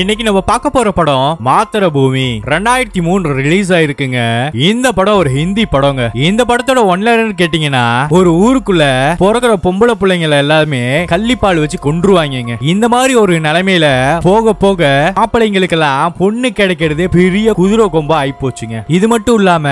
இன்னைக்கு நம்ம பார்க்க போற படம் மாத்திர பூமி ரெண்டாயிரத்தி மூணு ரிலீஸ் ஆயிருக்குங்க இந்த படம் ஒரு ஹிந்தி படங்க இந்த படத்தோட ஒன்லைனர் கேட்டீங்கன்னா ஒரு ஊருக்குள்ள பிறக்கிற பொம்பளை பிள்ளைங்களை எல்லாருமே கள்ளிப்பால் வச்சு கொன்றுவாங்க இந்த மாதிரி ஒரு நிலைமையில போக போக மாப்பிள்ளைங்களுக்கு எல்லாம் பொண்ணு கிடைக்கிறது பெரிய குதிரை கொம்பா ஆயி போச்சுங்க இது மட்டும் இல்லாம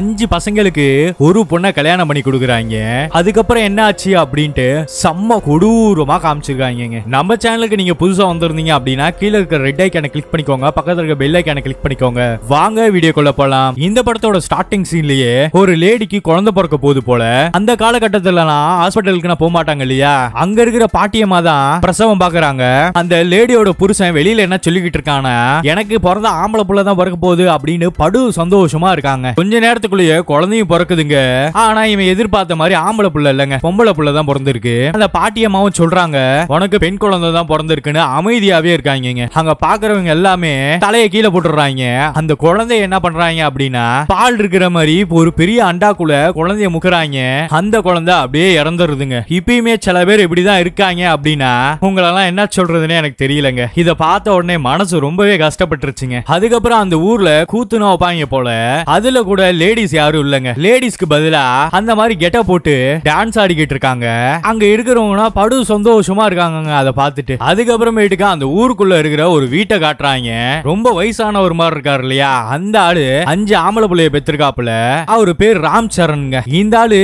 அஞ்சு பசங்களுக்கு ஒரு பொண்ணை கல்யாணம் பண்ணி கொடுக்குறாங்க அதுக்கப்புறம் என்ன ஆச்சு அப்படின்ட்டு செம்ம கொடூரமா காமிச்சிருக்காங்க நம்ம சேனலுக்கு நீங்க புதுசா வந்திருந்தீங்க அப்படின்னா கீழே இருக்கிற ரெட் ஐக்கான கிளிக் பண்ணிக்கோங்க பக்கத்துல இருக்க பெல் ஐக்கான கிளிக் பண்ணிக்கோங்க வாங்க வீடியோக்குள்ள போலாம் இந்த படத்தோட ஸ்டார்டிங் சீன்லயே ஒரு லேடிக்கு குழந்தை பிறக்க போது போல அந்த காலகட்டத்துல ஹாஸ்பிட்டலுக்கு நான் போக மாட்டாங்க இல்லையா அங்க இருக்கிற பாட்டியமா தான் பிரசவம் பாக்குறாங்க அந்த லேடியோட புருஷன் வெளியில என்ன சொல்லிக்கிட்டு இருக்கானா எனக்கு பிறந்த ஆம்பளை புள்ள தான் பிறக்க போகுது அப்படின்னு படு சந்தோஷமா இருக்காங்க கொஞ்ச நேரத்துக்குள்ளேயே குழந்தையும் பிறக்குதுங்க ஆனா இவன் எதிர்பார்த்த மாதிரி ஆம்பளை புள்ள இல்லைங்க பொம்பளை புள்ள தான் பிறந்திருக்கு அந்த பாட்டியம்மாவும் சொல்றாங்க உனக்கு பெண் குழந்தை தான் பிறந்திருக்குன்னு அமைதியாவே இருக்காங்க அங்க பாக்குறவங்க எல்லாமே தலையை கீழே போட்டுடுறாங்க அந்த குழந்தைய என்ன பண்றாங்க அப்படின்னா பால் இருக்கிற மாதிரி ஒரு பெரிய அண்டாக்குள்ள குழந்தைய முக்குறாங்க அந்த குழந்தை அப்படியே இறந்துருதுங்க இப்பயுமே சில பேர் இப்படிதான் இருக்காங்க அப்படின்னா உங்களெல்லாம் என்ன சொல்றதுன்னு எனக்கு தெரியலங்க இத பார்த்த உடனே மனசு ரொம்பவே கஷ்டப்பட்டுருச்சுங்க அதுக்கப்புறம் அந்த ஊர்ல கூத்துனா வைப்பாங்க போல அதுல கூட லேடிஸ் யாரும் இல்லங்க லேடிஸ்க்கு பதிலா அந்த மாதிரி கெட்ட போட்டு டான்ஸ் ஆடிக்கிட்டு இருக்காங்க அங்க இருக்கிறவங்கன்னா படு சந்தோஷமா இருக்காங்க அதை பார்த்துட்டு அதுக்கப்புறமேட்டுக்கா அந்த ஊருக்குள்ள இருக்கிற ஒரு வீட்டை காட்டுறாங்க ரொம்ப வயசானவர் மாதிரி இருக்காரு இல்லையா அந்த ஆளு அஞ்சு ஆம்பளை பிள்ளைய பெற்றிருக்காப்புல அவர் பேர் ராம் சரண்ங்க இந்த ஆளு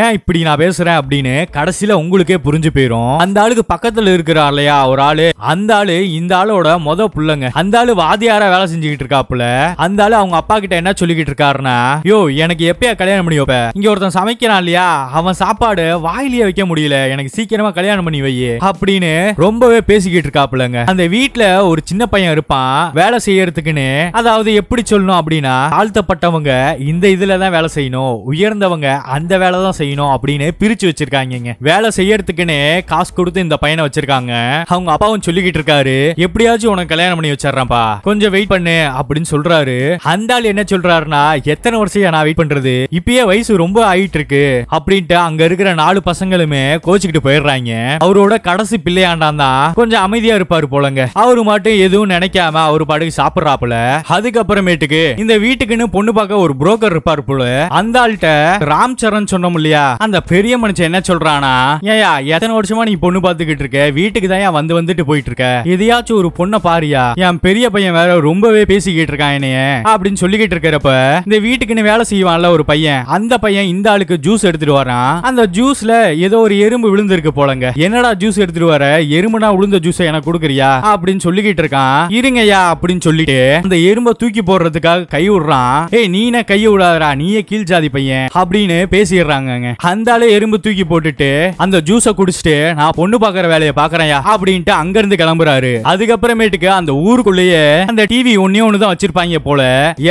ஏன் இப்படி நான் பேசுறேன் அப்படின்னு கடைசியில உங்களுக்கே புரிஞ்சு போயிரும் அந்த ஆளுக்கு பக்கத்துல இருக்கிறார் இல்லையா ஒரு ஆளு அந்த ஆளு இந்த ஆளோட மொத புள்ளங்க அந்த ஆளு வாதியாரா வேலை செஞ்சுக்கிட்டு இருக்காப்புல அந்த ஆளு அவங்க அப்பா கிட்ட என்ன சொல்லிக்கிட்டு இருக்காருன்னா யோ எனக்கு எப்பயா கல்யாணம் பண்ணி வைப்ப இங்க ஒருத்தன் சமைக்கிறான் இல்லையா அவன் சாப்பாடு வாயிலேயே வைக்க முடியல எனக்கு சீக்கிரமா கல்யாணம் பண்ணி வை அப்படின்னு ரொம்பவே பேசிக்கிட்டு இருக்காப்புலங்க அந்த வீட்டுல ஒரு சின்ன பையன் இருப்பான் வேலை செய்யறதுக்குன்னு அதாவது எப்படி சொல்லணும் அப்படின்னா தாழ்த்தப்பட்டவங்க இந்த இதுல தான் வேலை செய்யணும் உயர்ந்தவங்க அந்த வேலை தான் செய்யணும் அப்படின்னு பிரிச்சு வச்சிருக்காங்க வேலை செய்யறதுக்குன்னு காசு கொடுத்து இந்த பையனை வச்சிருக்காங்க அவங்க அப்பாவும் சொல்லிக்கிட்டு இருக்காரு எப்படியாச்சும் உனக்கு கல்யாணம் பண்ணி வச்சிடறான்ப்பா கொஞ்சம் வெயிட் பண்ணு அப்படின்னு சொல்றாரு அந்த ஆள் என்ன சொல்றாருன்னா எத்தனை வருஷம் நான் வெயிட் பண்றது இப்பயே வயசு ரொம்ப ஆயிட்டு இருக்கு அப்படின்ட்டு அங்க இருக்கிற நாலு பசங்களுமே கோச்சுக்கிட்டு போயிடுறாங்க அவரோட கடைசி பிள்ளையாண்டான் தான் கொஞ்சம் அமைதியா இருப்பாரு போலங்க அவரு மாட்டு மட்டும் எதுவும் நினைக்காம அவர் பாட்டுக்கு சாப்பிடுறாப்புல அதுக்கப்புறமேட்டுக்கு இந்த வீட்டுக்குன்னு பொண்ணு பார்க்க ஒரு புரோக்கர் இருப்பார் போல அந்த ஆள்கிட்ட ராம் சரண் சொன்னோம் இல்லையா அந்த பெரிய மனுஷன் என்ன சொல்றானா ஏயா எத்தனை வருஷமா நீ பொண்ணு பார்த்துக்கிட்டு இருக்க வீட்டுக்கு தான் வந்து வந்துட்டு போயிட்டு இருக்க எதையாச்சும் ஒரு பொண்ணை பாரியா என் பெரிய பையன் வேற ரொம்பவே பேசிக்கிட்டு இருக்கான் என்னைய அப்படின்னு சொல்லிக்கிட்டு இருக்கிறப்ப இந்த வீட்டுக்குன்னு வேலை செய்வான்ல ஒரு பையன் அந்த பையன் இந்த ஆளுக்கு ஜூஸ் எடுத்துட்டு வரான் அந்த ஜூஸ்ல ஏதோ ஒரு எறும்பு விழுந்திருக்கு போலங்க என்னடா ஜூஸ் எடுத்துட்டு வர எறும்புனா விழுந்த ஜூஸ் எனக்கு கொடுக்குறியா அப்படின்னு சொல்லிக்கிட்டு சொல்லிட்டு இருக்கான் இருங்கய்யா அப்படின்னு சொல்லிட்டு அந்த எறும்ப தூக்கி போடுறதுக்காக கை விடுறான் ஏய் நீன கை விடாதடா நீயே கீழ் ஜாதி பையன் அப்படின்னு பேசிடுறாங்க அந்த எறும்பு தூக்கி போட்டுட்டு அந்த ஜூஸ குடிச்சிட்டு நான் பொண்ணு பாக்குற வேலையை பாக்குறேன்யா அப்படின்ட்டு அங்க இருந்து கிளம்புறாரு அதுக்கப்புறமேட்டுக்கு அந்த ஊருக்குள்ளேயே அந்த டிவி ஒன்னே ஒண்ணுதான் வச்சிருப்பாங்க போல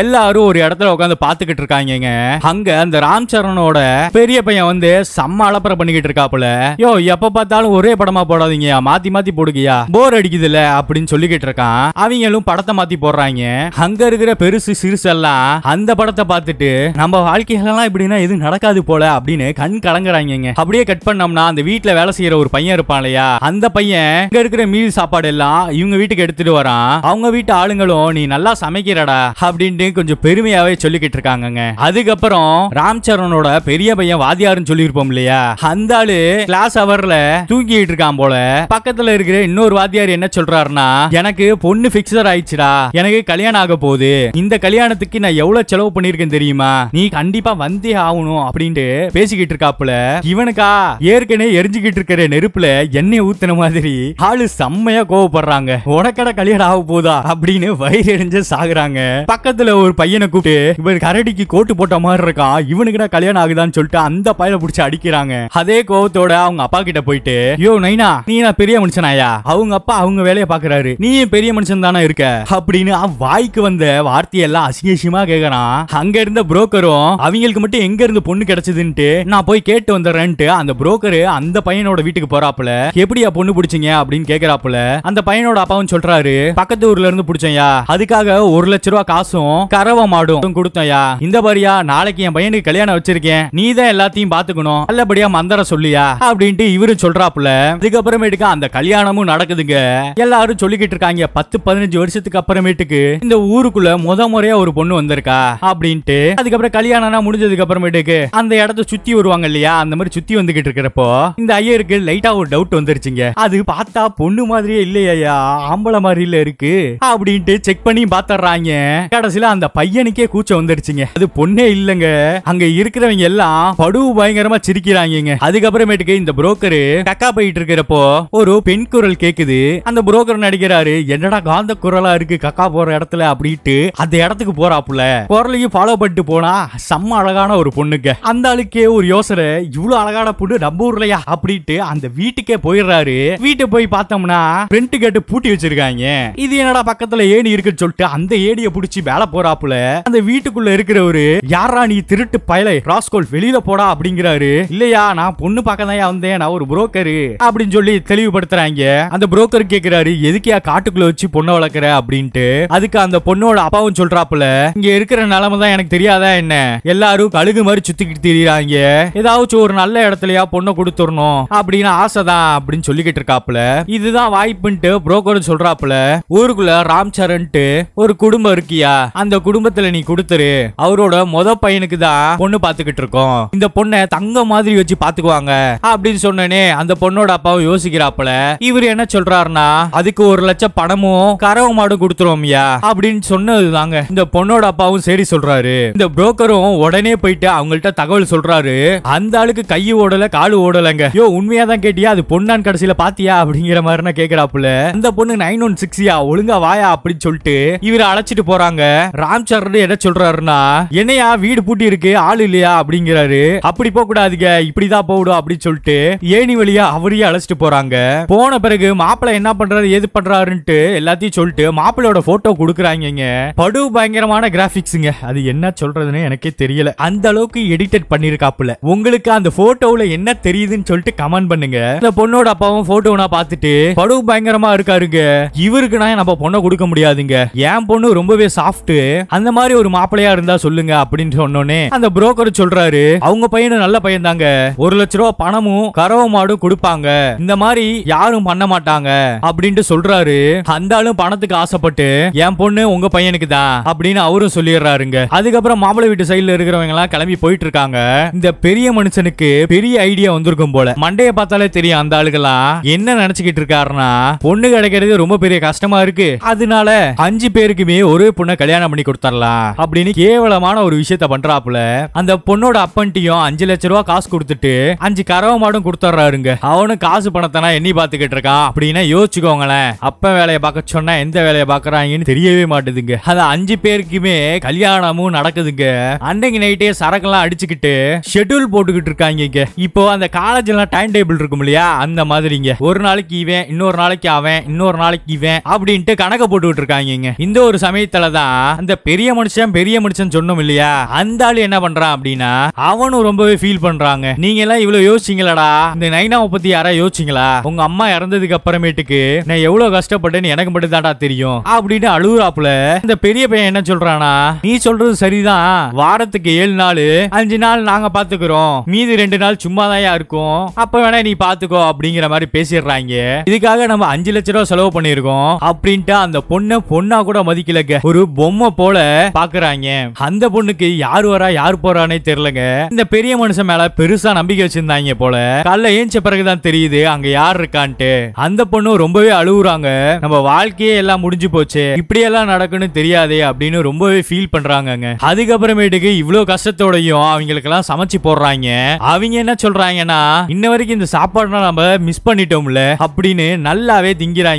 எல்லாரும் ஒரு இடத்துல உட்காந்து பாத்துக்கிட்டு இருக்காங்க அங்க அந்த ராம் சரணோட பெரிய பையன் வந்து செம்ம அலப்பறை பண்ணிக்கிட்டு இருக்கா போல யோ எப்ப பார்த்தாலும் ஒரே படமா போடாதீங்க மாத்தி மாத்தி போடுங்கயா போர் அடிக்குதுல்ல அப்படின்னு சொல்லி சுத்திக்கிட்டு இருக்கான் அவங்களும் படத்தை மாத்தி போடுறாங்க அங்க இருக்கிற பெருசு சிறுசு எல்லாம் அந்த படத்தை பார்த்துட்டு நம்ம வாழ்க்கைகள்லாம் இப்படின்னா எதுவும் நடக்காது போல அப்படின்னு கண் கலங்குறாங்க அப்படியே கட் பண்ணோம்னா அந்த வீட்டுல வேலை செய்யற ஒரு பையன் இருப்பான் இல்லையா அந்த பையன் இங்க இருக்கிற மீல் சாப்பாடு எல்லாம் இவங்க வீட்டுக்கு எடுத்துட்டு வரான் அவங்க வீட்டு ஆளுங்களும் நீ நல்லா சமைக்கிறடா அப்படின்ட்டு கொஞ்சம் பெருமையாவே சொல்லிக்கிட்டு இருக்காங்க அதுக்கப்புறம் ராம் சரணோட பெரிய பையன் வாதியாருன்னு சொல்லியிருப்போம் இல்லையா அந்த ஆளு கிளாஸ் அவர்ல தூங்கிட்டு இருக்கான் போல பக்கத்துல இருக்கிற இன்னொரு வாத்தியார் என்ன சொல்றாருன்னா எனக்கு பொண்ணு பிக்சர் ஆயிடுச்சுடா எனக்கு கல்யாணம் ஆக போகுது இந்த கல்யாணத்துக்கு நான் எவ்வளவு செலவு பண்ணிருக்கேன் தெரியுமா நீ கண்டிப்பா வந்தே ஆகணும் அப்படின்ட்டு பேசிக்கிட்டு இருக்காப்புல இவனுக்கா ஏற்கனவே எரிஞ்சுக்கிட்டு இருக்கிற நெருப்புல எண்ணெய் ஊத்துன மாதிரி ஆளு செம்மையா கோவப்படுறாங்க உனக்கட கல்யாணம் ஆக போதா அப்படின்னு வயிறு எரிஞ்சு சாகுறாங்க பக்கத்துல ஒரு பையனை கூப்பிட்டு இவர் கரடிக்கு கோட்டு போட்ட மாதிரி இருக்கான் இவனுக்குடா கல்யாணம் ஆகுதான்னு சொல்லிட்டு அந்த பையனை பிடிச்சி அடிக்கிறாங்க அதே கோவத்தோட அவங்க அப்பா கிட்ட போயிட்டு யோ நைனா நீ நான் பெரிய மனுஷனாயா அவங்க அப்பா அவங்க வேலையை பாக்குறாரு நீ நீயும் பெரிய மனுஷன் தானே இருக்க அப்படின்னு வாய்க்கு வந்த வார்த்தையெல்லாம் அசிங்கசியமா கேக்குறான் அங்க இருந்த புரோக்கரும் அவங்களுக்கு மட்டும் எங்க இருந்து பொண்ணு கிடைச்சதுன்ட்டு நான் போய் கேட்டு வந்துடுறேன்ட்டு அந்த புரோக்கரு அந்த பையனோட வீட்டுக்கு போறாப்புல எப்படியா பொண்ணு பிடிச்சிங்க அப்படின்னு கேக்குறாப்புல அந்த பையனோட அப்பாவும் சொல்றாரு பக்கத்து ஊர்ல இருந்து பிடிச்சையா அதுக்காக ஒரு லட்ச ரூபா காசும் கறவை மாடும் கொடுத்தயா இந்த பாரியா நாளைக்கு என் பையனுக்கு கல்யாணம் வச்சிருக்கேன் நீ தான் எல்லாத்தையும் பாத்துக்கணும் நல்லபடியா மந்திரம் சொல்லியா அப்படின்ட்டு இவரு சொல்றாப்புல அதுக்கப்புறமேட்டுக்கு அந்த கல்யாணமும் நடக்குதுங்க எல்லாரும் சொல்லிக்கிட்டு இருக்காங்க பத்து பதினஞ்சு வருஷத்துக்கு அப்புறமேட்டுக்கு இந்த ஊருக்குள்ள முத முறையா ஒரு பொண்ணு வந்திருக்கா அப்படின்ட்டு அதுக்கப்புறம் கல்யாணம் முடிஞ்சதுக்கு அப்புறமேட்டுக்கு அந்த இடத்த சுத்தி வருவாங்க இல்லையா அந்த மாதிரி சுத்தி வந்துகிட்டு இருக்கிறப்போ இந்த ஐயருக்கு லைட்டா ஒரு டவுட் வந்துருச்சுங்க அது பார்த்தா பொண்ணு மாதிரியே இல்லையா ஆம்பளை மாதிரில இருக்கு அப்படின்ட்டு செக் பண்ணி பாத்துறாங்க கடைசியில அந்த பையனுக்கே கூச்சம் வந்துருச்சுங்க அது பொண்ணே இல்லங்க அங்க இருக்கிறவங்க எல்லாம் படுவு பயங்கரமா சிரிக்கிறாங்க அதுக்கப்புறமேட்டுக்கு இந்த புரோக்கரு கக்கா போயிட்டு இருக்கிறப்போ ஒரு பெண் குரல் கேக்குது அந்த புரோக்கர் நடிக்கிற பாக்குறாரு என்னடா காந்த குரலா இருக்கு கக்கா போற இடத்துல அப்படின்ட்டு அந்த இடத்துக்கு போறாப்புல குரலையும் ஃபாலோ பண்ணிட்டு போனா செம்ம அழகான ஒரு பொண்ணுக்கு அந்த ஆளுக்கே ஒரு யோசனை இவ்வளவு அழகான பொண்ணு நம்ம ஊர்லயா அப்படின்ட்டு அந்த வீட்டுக்கே போயிடுறாரு வீட்டு போய் பார்த்தோம்னா ஃப்ரண்ட் கேட்டு பூட்டி வச்சிருக்காங்க இது என்னடா பக்கத்துல ஏணி இருக்குன்னு சொல்லிட்டு அந்த ஏணியை புடிச்சு வேலை போறாப்புல அந்த வீட்டுக்குள்ள இருக்கிறவரு யாரா நீ திருட்டு பயலை ராஸ்கோல் வெளியில போடா அப்படிங்கிறாரு இல்லையா நான் பொண்ணு பக்கம் தான் வந்தேன் நான் ஒரு புரோக்கரு அப்படின்னு சொல்லி தெளிவுபடுத்துறாங்க அந்த புரோக்கர் கேக்குறாரு எதுக்கியா காட்டுக்குள்ள வச்சு பொண்ணை வளர்க்குற அப்படின்ட்டு அதுக்கு அந்த பொண்ணோட அப்பாவும் சொல்றாப்புல இங்க இருக்கிற நிலைமை தான் எனக்கு தெரியாதா என்ன எல்லாரும் கழுகு மாதிரி சுத்திக்கிட்டு தெரியுறாங்க ஏதாச்சும் ஒரு நல்ல இடத்துலயா பொண்ணை கொடுத்துடணும் அப்படின்னு ஆசைதான் அப்படின்னு சொல்லிக்கிட்டு இருக்காப்புல இதுதான் வாய்ப்புன்ட்டு புரோக்கர் சொல்றாப்புல ஊருக்குள்ள ராம் சரண்ட்டு ஒரு குடும்பம் இருக்கியா அந்த குடும்பத்துல நீ கொடுத்துரு அவரோட மொத பையனுக்கு தான் பொண்ணு பாத்துக்கிட்டு இருக்கோம் இந்த பொண்ணை தங்க மாதிரி வச்சு பாத்துக்குவாங்க அப்படின்னு சொன்னேனே அந்த பொண்ணோட அப்பாவும் யோசிக்கிறாப்புல இவர் என்ன சொல்றாருன்னா அதுக்கு ஒரு லட்சம் பணமும் கறவை மாடும் கொடுத்துருவோம்யா அப்படின்னு சொன்னது தாங்க இந்த பொண்ணோட அப்பாவும் சரி சொல்றாரு இந்த புரோக்கரும் உடனே போயிட்டு அவங்கள்ட்ட தகவல் சொல்றாரு அந்த ஆளுக்கு கை ஓடல காலு ஓடலங்க யோ உண்மையா தான் கேட்டியா அது பொண்ணான் கடைசியில பாத்தியா அப்படிங்கிற மாதிரினா கேக்குறாப்புல அந்த பொண்ணு நைன் ஒன் சிக்ஸியா ஒழுங்கா வாயா அப்படின்னு சொல்லிட்டு இவரை அழைச்சிட்டு போறாங்க ராம் சரண் என்ன சொல்றாருன்னா என்னையா வீடு பூட்டி இருக்கு ஆள் இல்லையா அப்படிங்கிறாரு அப்படி போக கூடாதுங்க இப்படிதான் போடும் அப்படின்னு சொல்லிட்டு ஏணி வழியா அவரையே அழைச்சிட்டு போறாங்க போன பிறகு மாப்பிள்ள என்ன பண்றாரு எது பண்றாரு அப்படின்ட்டு எல்லாத்தையும் சொல்லிட்டு மாப்பிள்ளையோட போட்டோ கொடுக்குறாங்க படு பயங்கரமான கிராபிக்ஸுங்க அது என்ன சொல்றதுன்னு எனக்கே தெரியல அந்த அளவுக்கு எடிட்டட் பண்ணிருக்காப்புல உங்களுக்கு அந்த போட்டோல என்ன தெரியுதுன்னு சொல்லிட்டு கமெண்ட் பண்ணுங்க இந்த பொண்ணோட அப்பாவும் நான் பார்த்துட்டு படு பயங்கரமா இருக்காருங்க இவருக்கு நான் நம்ம பொண்ணை கொடுக்க முடியாதுங்க என் பொண்ணு ரொம்பவே சாஃப்ட் அந்த மாதிரி ஒரு மாப்பிளையா இருந்தா சொல்லுங்க அப்படின்னு சொன்னோனே அந்த புரோக்கர் சொல்றாரு அவங்க பையனும் நல்ல பையன் தாங்க ஒரு லட்ச ரூபா பணமும் கரவ மாடும் கொடுப்பாங்க இந்த மாதிரி யாரும் பண்ண மாட்டாங்க அப்படின்ட்டு சொல்றாரு அந்த ஆளும் பணத்துக்கு ஆசைப்பட்டு என் பொண்ணு உங்க பையனுக்கு தான் அப்படின்னு அவரும் சொல்லிடுறாருங்க அதுக்கப்புறம் மாப்பிள்ளை வீட்டு சைடுல இருக்கிறவங்க எல்லாம் கிளம்பி போயிட்டு இருக்காங்க இந்த பெரிய மனுஷனுக்கு பெரிய ஐடியா வந்திருக்கும் போல மண்டைய பார்த்தாலே தெரியும் அந்த ஆளுகெல்லாம் என்ன நினைச்சுக்கிட்டு இருக்காருன்னா பொண்ணு கிடைக்கிறது ரொம்ப பெரிய கஷ்டமா இருக்கு அதனால அஞ்சு பேருக்குமே ஒரே பொண்ணை கல்யாணம் பண்ணி கொடுத்துடலாம் அப்படின்னு கேவலமான ஒரு விஷயத்த பண்றாப்புல அந்த பொண்ணோட அப்பன்ட்டியும் அஞ்சு லட்ச ரூபாய் காசு கொடுத்துட்டு அஞ்சு கரவ மாடும் கொடுத்துட்றாருங்க அவனும் காசு பணத்தனா எண்ணி பாத்துக்கிட்டு இருக்கான் அப்படின்னு யோசிச்சுக்கோங்களேன் அப்ப எவன் வேலையை பார்க்க சொன்னா எந்த வேலையை பாக்குறாங்கன்னு தெரியவே மாட்டேதுங்க அது அஞ்சு பேருக்குமே கல்யாணமும் நடக்குதுங்க அன்னைக்கு நைட்டே சரக்கு எல்லாம் அடிச்சுக்கிட்டு ஷெட்யூல் போட்டுக்கிட்டு இருக்காங்க இப்போ அந்த எல்லாம் டைம் டேபிள் இருக்கும் இல்லையா அந்த மாதிரிங்க ஒரு நாளைக்கு இவன் இன்னொரு நாளைக்கு அவன் இன்னொரு நாளைக்கு இவன் அப்படின்ட்டு கணக்க போட்டுக்கிட்டு இருக்காங்க இந்த ஒரு சமயத்துல தான் அந்த பெரிய மனுஷன் பெரிய மனுஷன் சொன்னோம் இல்லையா அந்த ஆளு என்ன பண்றான் அப்படின்னா அவனும் ரொம்பவே ஃபீல் பண்றாங்க நீங்க எல்லாம் இவ்வளவு யோசிச்சீங்களாடா இந்த நைனாவை பத்தி யாரா யோசிச்சீங்களா உங்க அம்மா இறந்ததுக்கு அப்புறமேட்டுக்கு நான் எவ்வளவு கஷ்டப்பட்டு கஷ்டப்பட்டேன்னு எனக்கு மட்டும் தாண்டா தெரியும் அப்படின்னு அழுகுறாப்புல இந்த பெரிய பையன் என்ன சொல்றானா நீ சொல்றது சரிதான் வாரத்துக்கு ஏழு நாள் அஞ்சு நாள் நாங்க பாத்துக்கிறோம் மீதி ரெண்டு நாள் சும்மா தான் இருக்கும் அப்ப வேணா நீ பாத்துக்கோ அப்படிங்கிற மாதிரி பேசிடுறாங்க இதுக்காக நம்ம அஞ்சு லட்ச ரூபாய் செலவு பண்ணிருக்கோம் அப்படின்ட்டு அந்த பொண்ணை பொண்ணா கூட மதிக்கலங்க ஒரு பொம்மை போல பாக்குறாங்க அந்த பொண்ணுக்கு யாரு வரா யாரு போறானே தெரியலங்க இந்த பெரிய மனுஷன் மேல பெருசா நம்பிக்கை வச்சிருந்தாங்க போல காலைல ஏஞ்ச பிறகுதான் தெரியுது அங்க யார் இருக்கான்ட்டு அந்த பொண்ணு ரொம்பவே அழுகுறாங்க நம்ம வாழ்க்கையே எல்லாம் முடிஞ்சு போச்சு இப்படியெல்லாம் நடக்குன்னு தெரியாதே அப்படின்னு ரொம்பவே ஃபீல் பண்றாங்கங்க அதுக்கப்புறமேட்டுக்கு இவ்வளவு கஷ்டத்தோடையும் அவங்களுக்கு எல்லாம் சமைச்சு போடுறாங்க அவங்க என்ன சொல்றாங்கன்னா இன்ன வரைக்கும் இந்த சாப்பாடுலாம் நம்ம மிஸ் பண்ணிட்டோம்ல அப்படின்னு நல்லாவே திங்கிறாங்க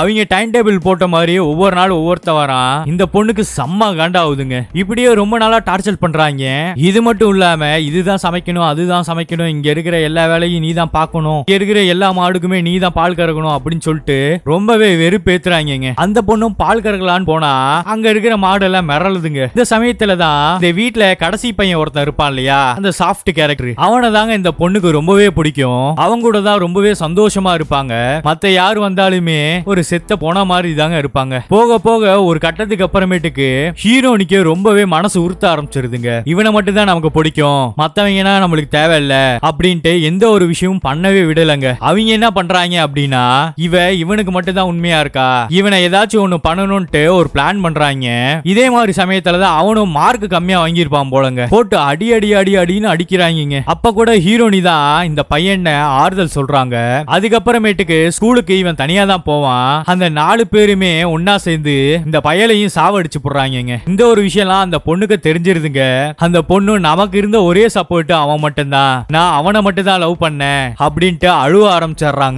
அவங்க டைம் டேபிள் போட்ட மாதிரி ஒவ்வொரு நாள் ஒவ்வொருத்தவரா இந்த பொண்ணுக்கு செம்ம காண்டாவுதுங்க இப்படியே ரொம்ப நாளா டார்ச்சர் பண்றாங்க இது மட்டும் இல்லாம இதுதான் சமைக்கணும் அதுதான் சமைக்கணும் இங்க இருக்கிற எல்லா வேலையும் நீ தான் பார்க்கணும் இங்க இருக்கிற எல்லா மாடுக்குமே நீ தான் பால் கறக்கணும் அப்படின்னு சொல்லிட்டு ரொம்பவே பேத்துறாங்க அந்த பொண்ணும் பால் கறக்கலான்னு போனா அங்க இருக்கிற மாடு எல்லாம் மிரளுதுங்க இந்த சமயத்துலதான் இந்த வீட்டுல கடைசி பையன் ஒருத்தன் இருப்பான் இல்லையா அந்த சாஃப்ட் கேரக்டர் அவனை தாங்க இந்த பொண்ணுக்கு ரொம்பவே பிடிக்கும் அவங்க கூட தான் ரொம்பவே சந்தோஷமா இருப்பாங்க மத்த யார் வந்தாலுமே ஒரு செத்த போன மாதிரி தாங்க இருப்பாங்க போக போக ஒரு கட்டத்துக்கு அப்புறமேட்டுக்கு ஹீரோனிக்கு ரொம்பவே மனசு உறுத்த ஆரம்பிச்சிருதுங்க இவனை மட்டும் தான் நமக்கு பிடிக்கும் மத்தவங்கன்னா நம்மளுக்கு தேவையில்ல அப்படின்ட்டு எந்த ஒரு விஷயமும் பண்ணவே விடலங்க அவங்க என்ன பண்றாங்க அப்படின்னா இவ இவனுக்கு மட்டும் தான் உண்மை உண்மையா இருக்கா இவனை ஏதாச்சும் ஒண்ணு பண்ணணும்ட்டு ஒரு பிளான் பண்றாங்க இதே மாதிரி சமயத்துலதான் அவனும் மார்க் கம்மியா வாங்கியிருப்பான் போலங்க போட்டு அடி அடி அடி அடின்னு அடிக்கிறாங்க அப்ப கூட ஹீரோனி தான் இந்த பையனை ஆறுதல் சொல்றாங்க அதுக்கப்புறமேட்டுக்கு ஸ்கூலுக்கு இவன் தனியா தான் போவான் அந்த நாலு பேருமே ஒன்னா சேர்ந்து இந்த பயலையும் சாவடிச்சு போடுறாங்க இந்த ஒரு விஷயம்லாம் அந்த பொண்ணுக்கு தெரிஞ்சிருதுங்க அந்த பொண்ணு நமக்கு இருந்த ஒரே சப்போர்ட் அவன் மட்டும்தான் நான் அவனை மட்டும் தான் லவ் பண்ணேன் அப்படின்ட்டு அழுவ ஆரம்பிச்சிடுறாங்க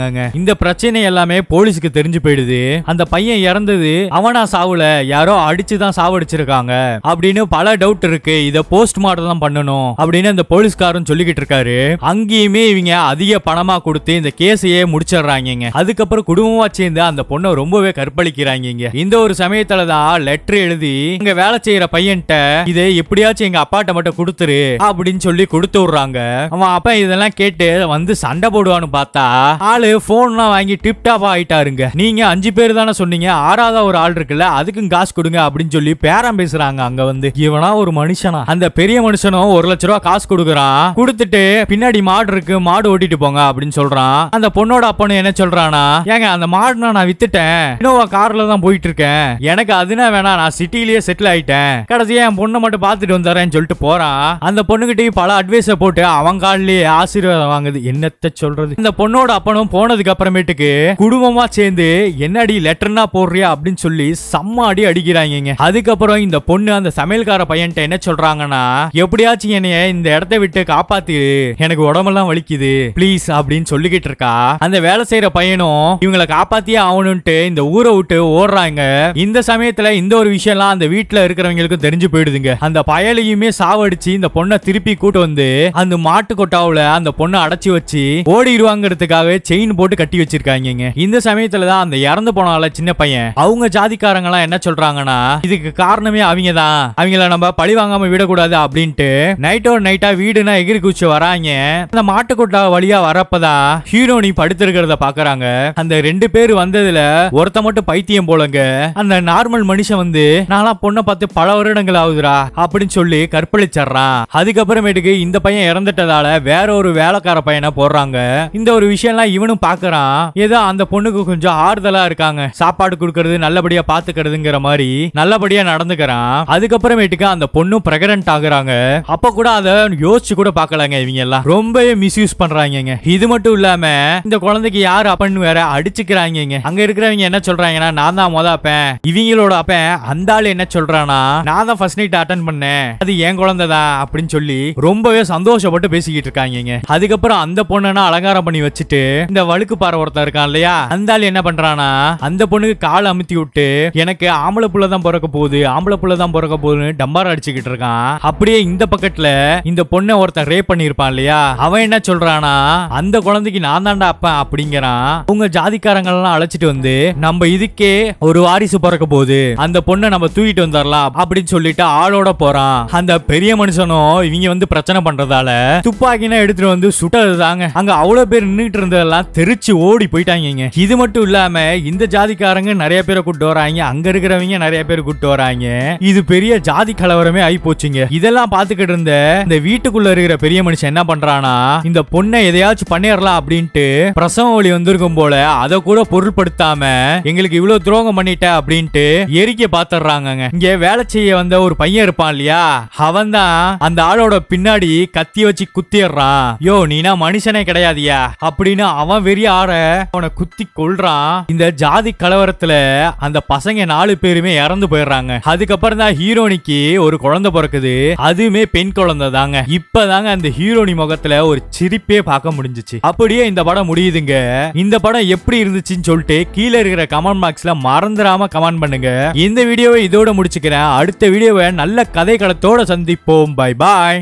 இந்த பிரச்சனை எல்லாமே போலீஸுக்கு தெரிஞ்சு போயிடுச்சு போயிடுது அந்த பையன் இறந்தது அவனா சாவுல யாரோ அடிச்சுதான் சாவடிச்சிருக்காங்க அப்படின்னு பல டவுட் இருக்கு இத போஸ்ட்மார்டம் தான் பண்ணணும் அப்படின்னு அந்த போலீஸ்காரன் சொல்லிக்கிட்டு இருக்காரு அங்கேயுமே இவங்க அதிக பணமா கொடுத்து இந்த கேசையே முடிச்சிடுறாங்க அதுக்கப்புறம் குடும்பமா சேர்ந்து அந்த பொண்ணை ரொம்பவே கற்பழிக்கிறாங்க இந்த ஒரு சமயத்துலதான் லெட்டர் எழுதி இங்க வேலை செய்யற பையன்ட்ட இதை எப்படியாச்சும் எங்க அப்பாட்ட மட்டும் கொடுத்துரு அப்படின்னு சொல்லி கொடுத்து விடுறாங்க அவன் அப்பா இதெல்லாம் கேட்டு வந்து சண்டை போடுவான்னு பார்த்தா ஆளு போன்லாம் வாங்கி டிப்டாப் ஆயிட்டாருங்க நீங்க சொன்னீங்க அஞ்சு பேர் தானே சொன்னீங்க ஆறாவதா ஒரு ஆள் இருக்குல்ல அதுக்கும் காசு கொடுங்க அப்படின்னு சொல்லி பேரம் பேசுறாங்க அங்க வந்து இவனா ஒரு மனுஷனா அந்த பெரிய மனுஷனும் ஒரு லட்ச ரூபா காசு கொடுக்குறான் கொடுத்துட்டு பின்னாடி மாடு இருக்கு மாடு ஓட்டிட்டு போங்க அப்படின்னு சொல்றான் அந்த பொண்ணோட அப்பனும் என்ன சொல்றானா ஏங்க அந்த மாடு நான் வித்துட்டேன் இனோவா கார்ல தான் போயிட்டு இருக்கேன் எனக்கு அதுனா வேணா நான் சிட்டிலேயே செட்டில் ஆயிட்டேன் கடைசியா என் பொண்ணை மட்டும் பாத்துட்டு வந்தாரேன்னு சொல்லிட்டு போறான் அந்த பொண்ணுகிட்டயும் பல அட்வைஸ போட்டு அவன் காலிலேயே ஆசீர்வாதம் வாங்குது என்னத்த சொல்றது இந்த பொண்ணோட அப்பனும் போனதுக்கு அப்புறமேட்டுக்கு குடும்பமா சேர்ந்து என்னடி லெட்டர்னா போடுறியா அப்படின்னு சொல்லி சம்மாடி அடி அடிக்கிறாங்க அதுக்கப்புறம் இந்த பொண்ணு அந்த சமையல்கார பையன்ட்ட என்ன சொல்றாங்கன்னா எப்படியாச்சும் என்னைய இந்த இடத்த விட்டு காப்பாத்து எனக்கு உடம்பெல்லாம் வலிக்குது ப்ளீஸ் அப்படின்னு சொல்லிக்கிட்டு இருக்கா அந்த வேலை செய்யற பையனும் இவங்களை காப்பாத்தியே ஆகணும்ட்டு இந்த ஊரை விட்டு ஓடுறாங்க இந்த சமயத்துல இந்த ஒரு விஷயம்லாம் அந்த வீட்டுல இருக்கிறவங்களுக்கும் தெரிஞ்சு போயிடுதுங்க அந்த பயலையுமே சாவடிச்சு இந்த பொண்ணை திருப்பி கூட்டு வந்து அந்த மாட்டு கொட்டாவுல அந்த பொண்ணை அடைச்சி வச்சு ஓடிடுவாங்கிறதுக்காக செயின் போட்டு கட்டி வச்சிருக்காங்க இந்த சமயத்துலதான் அந்த இறந்து போனால சின்ன பையன் அவங்க ஜாதிக்காரங்க எல்லாம் என்ன சொல்றாங்கன்னா இதுக்கு காரணமே அவங்க தான் அவங்கள நம்ம பழி வாங்காம விடக்கூடாது அப்படின்ட்டு ஒரு நைட்டா வீடுனா எகிரி குச்சி வராங்க அந்த மாட்டுக்கொட்டா வழியா வரப்பதான் நீ படுத்திருக்கிறத பாக்குறாங்க அந்த ரெண்டு பேர் வந்ததுல ஒருத்த மட்டும் பைத்தியம் போலங்க அந்த நார்மல் மனுஷன் வந்து நானா பொண்ணை பார்த்து பல வருடங்கள் ஆகுதுரா அப்படின்னு சொல்லி கற்பழிச்சிடுறான் அதுக்கப்புறமேட்டுக்கு இந்த பையன் இறந்துட்டதால வேற ஒரு வேலைக்கார பையனை போடுறாங்க இந்த ஒரு விஷயம்லாம் இவனும் பாக்குறான் ஏதோ அந்த பொண்ணுக்கு கொஞ்சம் ஆறுதல் ஆறுதலா இருக்காங்க சாப்பாடு கொடுக்கறது நல்லபடியா பாத்துக்கிறதுங்கிற மாதிரி நல்லபடியா நடந்துக்கிறான் அதுக்கப்புறமேட்டுக்கு அந்த பொண்ணும் பிரெக்னன்ட் ஆகுறாங்க அப்ப கூட அதை யோசிச்சு கூட பாக்கலாங்க இவங்க எல்லாம் ரொம்ப மிஸ்யூஸ் பண்றாங்க இது மட்டும் இல்லாம இந்த குழந்தைக்கு யாரு அப்பன்னு வேற அடிச்சுக்கிறாங்க அங்க இருக்கிறவங்க என்ன சொல்றாங்கன்னா நான் தான் மொத அப்பேன் இவங்களோட அப்பேன் அந்த ஆளு என்ன சொல்றானா நான் தான் ஃபர்ஸ்ட் நைட் அட்டன் பண்ணேன் அது என் குழந்தை தான் அப்படின்னு சொல்லி ரொம்பவே சந்தோஷப்பட்டு பேசிக்கிட்டு இருக்காங்க அதுக்கப்புறம் அந்த பொண்ணு அலங்காரம் பண்ணி வச்சுட்டு இந்த வழுக்கு பாறை ஒருத்தர் இருக்கான் இல்லையா அந்த ஆள் என்ன பண்றான் பண்றானா அந்த பொண்ணுக்கு காலை அமுத்தி விட்டு எனக்கு ஆம்பளை புள்ள தான் பிறக்க போகுது ஆம்பளை புள்ள தான் பிறக்க போகுதுன்னு டம்பார் அடிச்சுக்கிட்டு இருக்கான் அப்படியே இந்த பக்கத்துல இந்த பொண்ணை ஒருத்தன் ரேப் பண்ணிருப்பான் இல்லையா அவன் என்ன சொல்றானா அந்த குழந்தைக்கு நான் தாண்டா அப்பன் அப்படிங்கிறான் உங்க எல்லாம் அழைச்சிட்டு வந்து நம்ம இதுக்கே ஒரு வாரிசு பிறக்க போகுது அந்த பொண்ணை நம்ம தூக்கிட்டு வந்துடலாம் அப்படின்னு சொல்லிட்டு ஆளோட போறான் அந்த பெரிய மனுஷனும் இவங்க வந்து பிரச்சனை பண்றதால துப்பாக்கினா எடுத்துட்டு வந்து சுட்டது தாங்க அங்க அவ்வளவு பேர் நின்றுட்டு இருந்ததெல்லாம் தெரிச்சு ஓடி போயிட்டாங்க இது மட்டும் இல்லாம இந்த ஜாதிக்காரங்க நிறைய பேரை கூட்டு வராங்க அங்க இருக்கிறவங்க நிறைய பேர் கூட்டு வராங்க இது பெரிய ஜாதி கலவரமே ஆகி போச்சுங்க இதெல்லாம் பாத்துக்கிட்டு இருந்த இந்த வீட்டுக்குள்ள இருக்கிற பெரிய மனுஷன் என்ன பண்றானா இந்த பொண்ணை எதையாச்சும் பண்ணிடலாம் அப்படின்ட்டு பிரசவ ஒளி வந்திருக்கும் போல அதை கூட பொருள்படுத்தாம எங்களுக்கு இவ்வளவு துரோகம் பண்ணிட்ட அப்படின்ட்டு எரிக்க பாத்துறாங்க இங்க வேலை செய்ய வந்த ஒரு பையன் இருப்பான் இல்லையா அவன் தான் அந்த ஆளோட பின்னாடி கத்தி வச்சு குத்திடுறான் யோ நீனா மனுஷனே கிடையாதியா அப்படின்னு அவன் வெறிய ஆற அவனை குத்தி கொள்றான் இந்த ஜாதி கலவரத்துல அந்த பசங்க நாலு பேருமே இறந்து போயிடுறாங்க அதுக்கப்புறம் தான் ஹீரோனிக்கு ஒரு குழந்தை பிறக்குது அதுவுமே பெண் குழந்தை தாங்க இப்பதாங்க அந்த ஹீரோனி முகத்துல ஒரு சிரிப்பே பார்க்க முடிஞ்சிச்சு அப்படியே இந்த படம் முடியுதுங்க இந்த படம் எப்படி இருந்துச்சுன்னு சொல்லிட்டு கீழே இருக்கிற கமெண்ட் பாக்ஸ்ல மறந்துடாம கமெண்ட் பண்ணுங்க இந்த வீடியோவை இதோட முடிச்சுக்கிறேன் அடுத்த வீடியோவை நல்ல கதை களத்தோட சந்திப்போம் பாய் பாய்